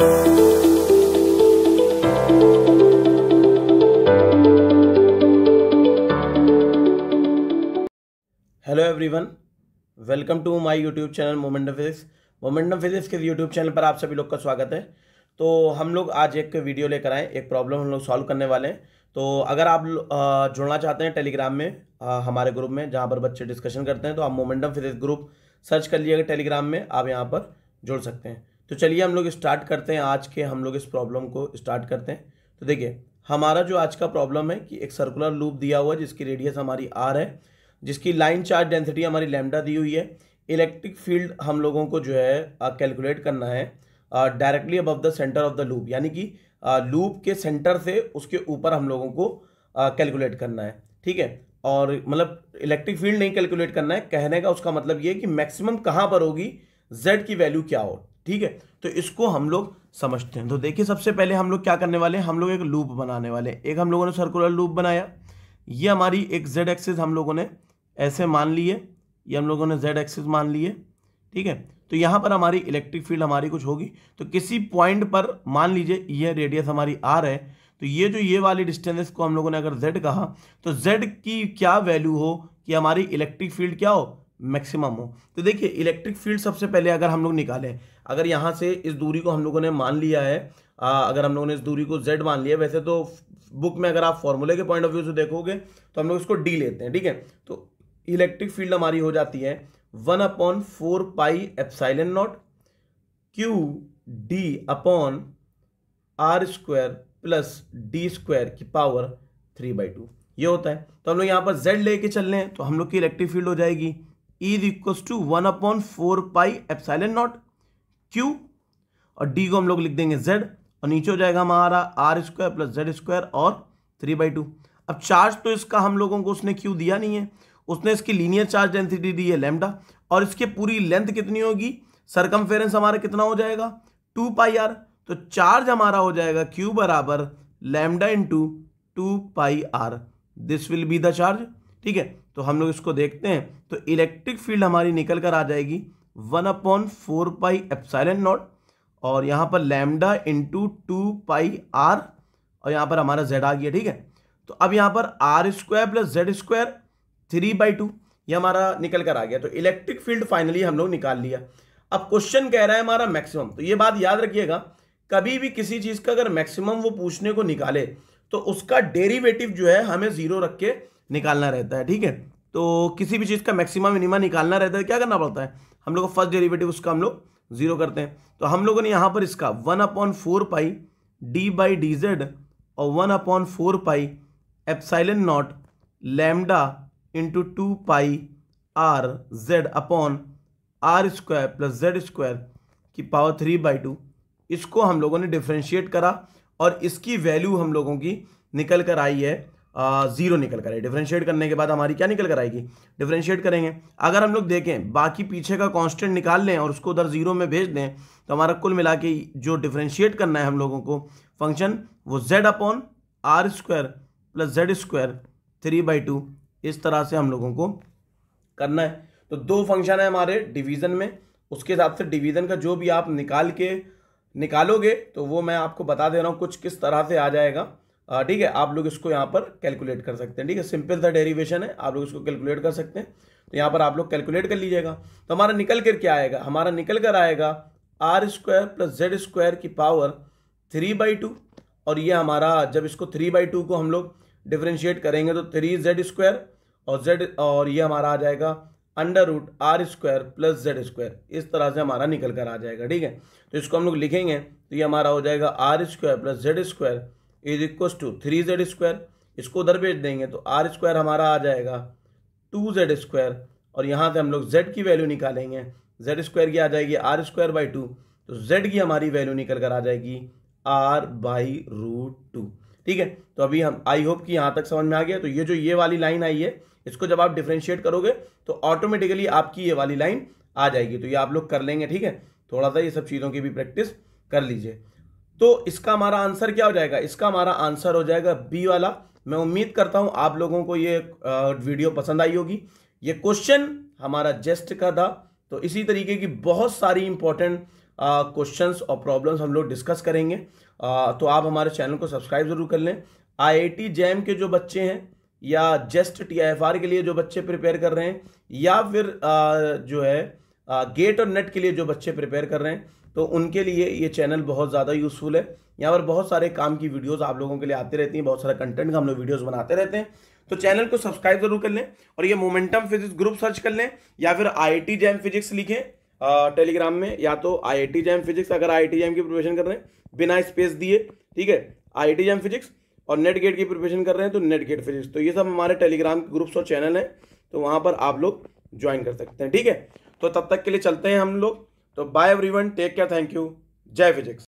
hello everyone welcome to my YouTube channel momentum physics momentum physics के YouTube channel पर आप सभी लोग का स्वागत है तो हम लोग आज एक वीडियो लेकर आए एक प्रॉब्लम हम लोग सॉल्व करने वाले हैं तो अगर आप जुड़ना चाहते हैं टेलीग्राम में हमारे ग्रुप में जहाँ पर बच्चे डिस्कशन करते हैं तो आप मोमेंटम फिजिक्स ग्रुप सर्च कर लीजिएगा टेलीग्राम में आप यहाँ पर जुड़ सकते हैं तो चलिए हम लोग स्टार्ट करते हैं आज के हम लोग इस प्रॉब्लम को स्टार्ट करते हैं तो देखिए हमारा जो आज का प्रॉब्लम है कि एक सर्कुलर लूप दिया हुआ है जिसकी रेडियस हमारी आर है जिसकी लाइन चार्ज डेंसिटी हमारी लैमडा दी हुई है इलेक्ट्रिक फील्ड हम लोगों को जो है कैलकुलेट करना है directly above the centre of the loop यानी कि लूप के सेंटर से उसके ऊपर हम लोगों को कैलकुलेट करना है ठीक है और मतलब इलेक्ट्रिक फील्ड नहीं कैलकुलेट करना है कहने का उसका मतलब ये कि मैक्सिमम कहाँ पर होगी जेड की वैल्यू क्या हो ठीक है तो इसको हम लोग समझते हैं तो देखिए सबसे पहले हम लोग क्या करने वाले हैं हम लोग एक लूप बनाने वाले एक हम लोगों ने सर्कुलर लूप बनाया ये हमारी एक जेड एक्सिस हम लोगों ने ऐसे मान लिए ये हम लोगों ने जेड एक्सिस मान लिए ठीक है तो यहाँ पर हमारी इलेक्ट्रिक फील्ड हमारी कुछ होगी तो किसी पॉइंट पर मान लीजिए ये रेडियस हमारी आर है तो ये जो ये वाली डिस्टेंस को हम लोगों ने अगर जेड कहा तो जेड की क्या वैल्यू हो कि हमारी इलेक्ट्रिक फील्ड क्या हो मैक्सिमम हो तो देखिए इलेक्ट्रिक फील्ड सबसे पहले अगर हम लोग निकालें अगर यहाँ से इस दूरी को हम लोगों ने मान लिया है आ, अगर हम लोगों ने इस दूरी को जेड मान लिया वैसे तो बुक में अगर आप फॉर्मूले के पॉइंट ऑफ व्यू से देखोगे तो हम लोग इसको डी लेते हैं ठीक है तो इलेक्ट्रिक फील्ड हमारी हो जाती है one upon four pi epsilon naught Q D upon R square plus D square की पावर थ्री बाई टू ये होता है तो हम लोग यहाँ पर जेड लेके चल रहे हैं तो हम लोग की इलेक्ट्रिक फील्ड हो जाएगी is equals to one upon four pi epsilon naught Q और डी को हम लोग लिख देंगे जेड और नीचे हो जाएगा हमारा R square plus Z square और थ्री बाई टू अब चार्ज तो इसका हम लोगों को उसने क्यू दिया नहीं है उसने इसकी लीनियर चार्ज डेंसिटी दी है लेमडा और इसके पूरी लेंथ कितनी होगी सरकम हमारा कितना हो जाएगा टू पाई आर तो चार्ज हमारा हो जाएगा क्यू बराबर lambda into two pi R this will be the charge ठीक है तो हम लोग इसको देखते हैं तो इलेक्ट्रिक फील्ड हमारी निकल कर आ जाएगी one upon four pi epsilon naught और यहाँ पर lambda into two pi R और यहाँ पर हमारा जेड आ गया ठीक है तो अब यहाँ पर R square plus Z square three by two ये हमारा निकल कर आ गया तो इलेक्ट्रिक फील्ड फाइनली हम लोग निकाल लिया अब क्वेश्चन कह रहा है हमारा मैक्सिमम तो ये बात याद रखिएगा कभी भी किसी चीज़ का अगर मैक्सिमम वो पूछने को निकाले तो उसका डेरीवेटिव जो है हमें ज़ीरो रख के निकालना रहता है ठीक है तो किसी भी चीज़ का मैक्सिमा मिनिमा निकालना रहता है क्या करना पड़ता है हम लोग फर्स्ट डेरिवेटिव उसका हम लोग जीरो करते हैं तो हम लोगों ने यहाँ पर इसका one upon four pi D by D Z और one upon four pi epsilon naught lambda into two pi R Z upon R square plus Z square की पावर थ्री बाई टू इसको हम लोगों ने डिफ्रेंशिएट करा और इसकी value हम लोगों की निकल कर आई है ज़ीरो निकल कर डिफ्रेंशिएट करने के बाद हमारी क्या निकल कर आएगी डिफ्रेंशिएट करेंगे अगर हम लोग देखें बाकी पीछे का कांस्टेंट निकाल लें और उसको उधर ज़ीरो में भेज दें तो हमारा कुल मिला के जो डिफ्रेंशिएट करना है हम लोगों को फंक्शन वो Z upon R square plus Z square three by two इस तरह से हम लोगों को करना है तो दो फंक्शन है हमारे डिवीज़न में उसके हिसाब से डिवीज़न का जो भी आप निकाल के निकालोगे तो वो मैं आपको बता दे रहा हूँ कुछ किस तरह से आ जाएगा ठीक है आप लोग इसको यहाँ पर कैलकुलेट कर सकते हैं ठीक है सिंपल सा डेरिवेशन है आप लोग इसको कैलकुलेट कर सकते हैं तो यहाँ पर आप लोग कैलकुलेट कर लीजिएगा तो हमारा निकल कर क्या आएगा हमारा निकल कर आएगा R square plus Z square की पावर थ्री बाई टू और ये हमारा जब इसको थ्री बाई टू को हम लोग डिफ्रेंशिएट करेंगे तो थ्री जेड स्क्वायर और जेड और ये हमारा आ जाएगा under root R square plus Z square इस तरह से हमारा निकल कर आ जाएगा ठीक है तो इसको हम लोग लिखेंगे तो ये हमारा हो जाएगा R square plus Z square is equals to three Z square इसको उधर भेज देंगे तो आर स्क्वायर हमारा आ जाएगा टू जेड स्क्वायर और यहाँ से हम लोग जेड की वैल्यू निकालेंगे जेड स्क्वायर की आ जाएगी आर स्क्वायर बाई टू तो जेड की हमारी वैल्यू निकल कर आ जाएगी आर बाई रूट टू ठीक है तो अभी हम आई होप कि यहाँ तक समझ में आ गया तो ये जो ये वाली लाइन आई है इसको जब आप डिफ्रेंशिएट करोगे तो ऑटोमेटिकली आपकी ये वाली लाइन आ जाएगी तो ये आप लोग कर लेंगे ठीक है थोड़ा सा ये सब चीज़ों की भी प्रैक्टिस कर लीजिए तो इसका हमारा आंसर क्या हो जाएगा इसका हमारा आंसर हो जाएगा बी वाला मैं उम्मीद करता हूं आप लोगों को ये वीडियो पसंद आई होगी ये क्वेश्चन हमारा जेस्ट का था तो इसी तरीके की बहुत सारी इंपॉर्टेंट क्वेश्चंस और प्रॉब्लम्स हम लोग डिस्कस करेंगे आ, तो आप हमारे चैनल को सब्सक्राइब जरूर कर लें आईआईटी जैम के जो बच्चे हैं या जेस्ट टी के लिए जो बच्चे प्रिपेयर कर रहे हैं या फिर आ, जो है गेट और नेट के लिए जो बच्चे प्रिपेयर कर रहे हैं तो उनके लिए ये चैनल बहुत ज़्यादा यूज़फुल है यहाँ पर बहुत सारे काम की वीडियोज़ आप लोगों के लिए आती रहती हैं बहुत सारा कंटेंट का हम लोग वीडियोज़ बनाते रहते हैं तो चैनल को सब्सक्राइब जरूर कर लें और ये मोमेंटम फिजिक्स ग्रुप सर्च कर लें या फिर आई टी जैम फिजिक्स लिखें टेलीग्राम में या तो आई टी जैम फिजिक्स अगर आई टी जैम की प्रिपरेशन कर रहे हैं बिना स्पेस दिए ठीक है आई टी जैम फिजिक्स और नेट गेट की प्रिपरेशन कर रहे हैं तो नेट गेट फिजिक्स तो ये सब हमारे टेलीग्राम ग्रुप्स और चैनल हैं तो वहाँ पर आप लोग ज्वाइन कर सकते हैं ठीक है तो तब तक के लिए चलते हैं हम लोग तो bye everyone take care thank you जय फिजिक्स